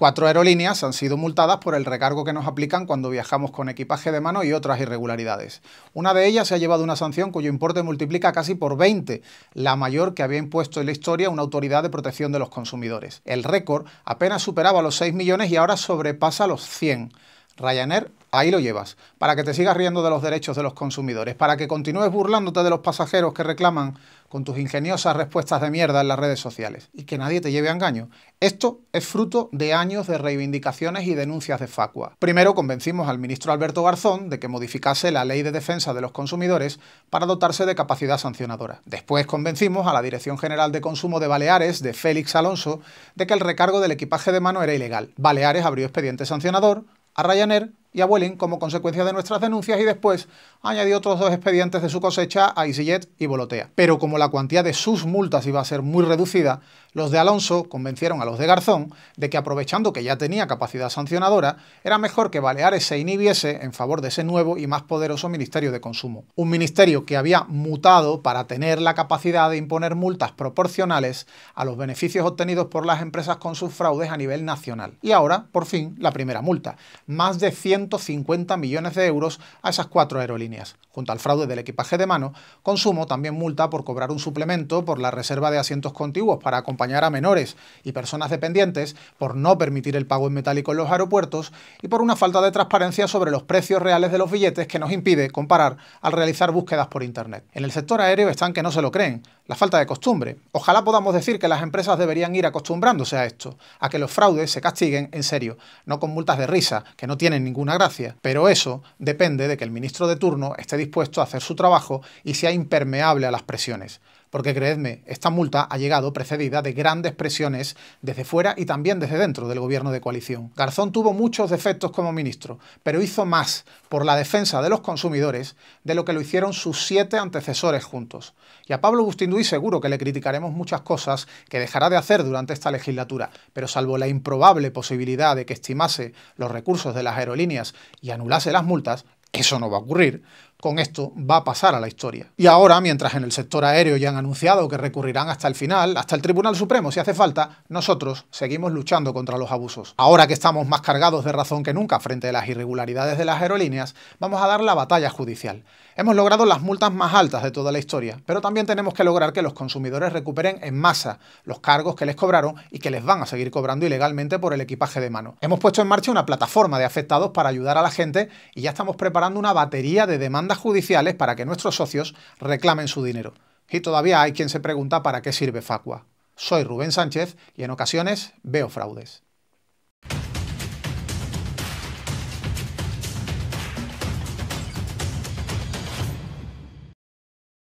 Cuatro aerolíneas han sido multadas por el recargo que nos aplican cuando viajamos con equipaje de mano y otras irregularidades. Una de ellas se ha llevado una sanción cuyo importe multiplica casi por 20, la mayor que había impuesto en la historia una autoridad de protección de los consumidores. El récord apenas superaba los 6 millones y ahora sobrepasa los 100. Ryanair Ahí lo llevas, para que te sigas riendo de los derechos de los consumidores, para que continúes burlándote de los pasajeros que reclaman con tus ingeniosas respuestas de mierda en las redes sociales y que nadie te lleve a engaño. Esto es fruto de años de reivindicaciones y denuncias de Facua. Primero convencimos al ministro Alberto Garzón de que modificase la ley de defensa de los consumidores para dotarse de capacidad sancionadora. Después convencimos a la Dirección General de Consumo de Baleares, de Félix Alonso, de que el recargo del equipaje de mano era ilegal. Baleares abrió expediente sancionador, a Ryanair y a como consecuencia de nuestras denuncias y después añadió otros dos expedientes de su cosecha a Isillet y Bolotea Pero como la cuantía de sus multas iba a ser muy reducida, los de Alonso convencieron a los de Garzón de que aprovechando que ya tenía capacidad sancionadora, era mejor que Baleares se inhibiese en favor de ese nuevo y más poderoso Ministerio de Consumo. Un ministerio que había mutado para tener la capacidad de imponer multas proporcionales a los beneficios obtenidos por las empresas con sus fraudes a nivel nacional. Y ahora, por fin, la primera multa. Más de 100 150 millones de euros a esas cuatro aerolíneas. Junto al fraude del equipaje de mano, Consumo también multa por cobrar un suplemento por la reserva de asientos contiguos para acompañar a menores y personas dependientes, por no permitir el pago en metálico en los aeropuertos y por una falta de transparencia sobre los precios reales de los billetes que nos impide comparar al realizar búsquedas por Internet. En el sector aéreo están que no se lo creen, la falta de costumbre. Ojalá podamos decir que las empresas deberían ir acostumbrándose a esto, a que los fraudes se castiguen en serio, no con multas de risa, que no tienen ninguna gracia, pero eso depende de que el ministro de turno esté dispuesto a hacer su trabajo y sea impermeable a las presiones porque creedme, esta multa ha llegado precedida de grandes presiones desde fuera y también desde dentro del gobierno de coalición. Garzón tuvo muchos defectos como ministro, pero hizo más por la defensa de los consumidores de lo que lo hicieron sus siete antecesores juntos. Y a Pablo Bustinduy seguro que le criticaremos muchas cosas que dejará de hacer durante esta legislatura, pero salvo la improbable posibilidad de que estimase los recursos de las aerolíneas y anulase las multas, eso no va a ocurrir, con esto va a pasar a la historia. Y ahora, mientras en el sector aéreo ya han anunciado que recurrirán hasta el final, hasta el Tribunal Supremo si hace falta, nosotros seguimos luchando contra los abusos. Ahora que estamos más cargados de razón que nunca frente a las irregularidades de las aerolíneas, vamos a dar la batalla judicial. Hemos logrado las multas más altas de toda la historia, pero también tenemos que lograr que los consumidores recuperen en masa los cargos que les cobraron y que les van a seguir cobrando ilegalmente por el equipaje de mano. Hemos puesto en marcha una plataforma de afectados para ayudar a la gente y ya estamos preparando una batería de demandas judiciales para que nuestros socios reclamen su dinero. Y todavía hay quien se pregunta para qué sirve Facua. Soy Rubén Sánchez y en ocasiones veo fraudes.